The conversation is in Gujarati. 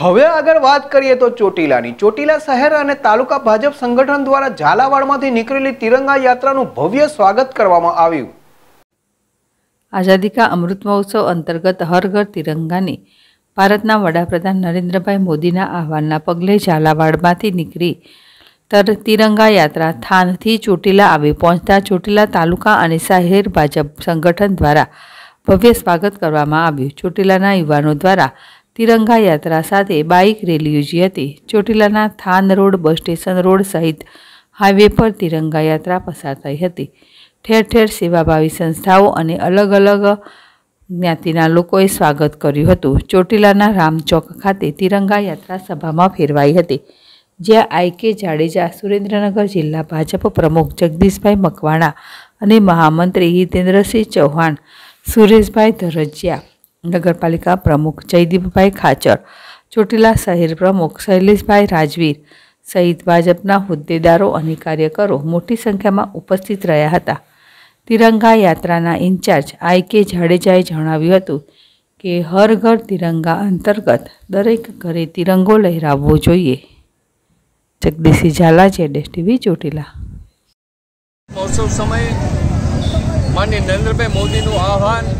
હવે આગળ વાત કરીએ તો ચોટીલાની ચોટીલા શહેર અને તાલુકા ભાજપ સંગઠન દ્વારા ઝાલાવાડમાંથી નીકળેલી તિરંગા યાત્રાનું ભવ્ય સ્વાગત કરવામાં આવ્યું આઝાદી કા અમૃત મહોત્સવ અંતર્ગત હર ઘર તિરંગાની ભારતના વડાપ્રધાન નરેન્દ્રભાઈ મોદીના આહવાનના પગલે ઝાલાવાડમાંથી નીકળી તર તિરંગા યાત્રા થાનથી ચોટીલા આવી પહોંચતા ચોટીલા તાલુકા અને શહેર ભાજપ સંગઠન દ્વારા ભવ્ય સ્વાગત કરવામાં આવ્યું ચોટીલાના યુવાનો દ્વારા તિરંગા યાત્રા સાથે બાઇક રેલી યોજી હતી ચોટીલાના Than road bus station road સહિત હાઇવે પર તિરંગા યાત્રા પસાર થઈ હતી ઠેર ઠેર સેવાભાવી સંસ્થાઓ અને અલગ અલગ જ્ઞાતિના લોકોએ સ્વાગત કર્યું હતું ચોટીલાના રામચોક ખાતે તિરંગા યાત્રા સભામાં ફેરવાઈ હતી જ્યાં આઈકે જાડેજા સુરેન્દ્રનગર જિલ્લા ભાજપ પ્રમુખ જગદીશભાઈ મકવાણા અને મહામંત્રી હિતેન્દ્રસિંહ ચૌહાણ સુરેશભાઈ ધરજિયા નગરપાલિકા પ્રમુખ જયદીપભાઈ ખાચર ચોટીલા શહેર પ્રમુખ શૈલેષભાઈ રાજવીર સહિત ભાજપના હોદ્દેદારો અને કાર્યકરો મોટી સંખ્યામાં ઉપસ્થિત રહ્યા હતા તિરંગા યાત્રાના ઇન્ચાર્જ આઈ કે જાડેજાએ જણાવ્યું હતું કે હર ઘર તિરંગા અંતર્ગત દરેક ઘરે તિરંગો લહેરાવવો જોઈએ જગદીશી ઝાલા જેડેસ ટીવી ચોટીલા મહોત્સવ સમયે માન્ય નરેન્દ્રભાઈ મોદીનું આહવાન